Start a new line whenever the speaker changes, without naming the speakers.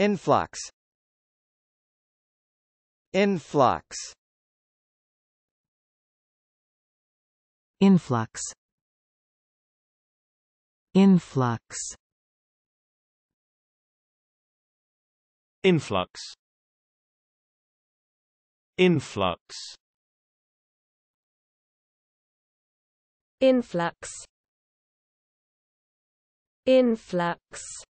influx influx influx influx influx influx influx influx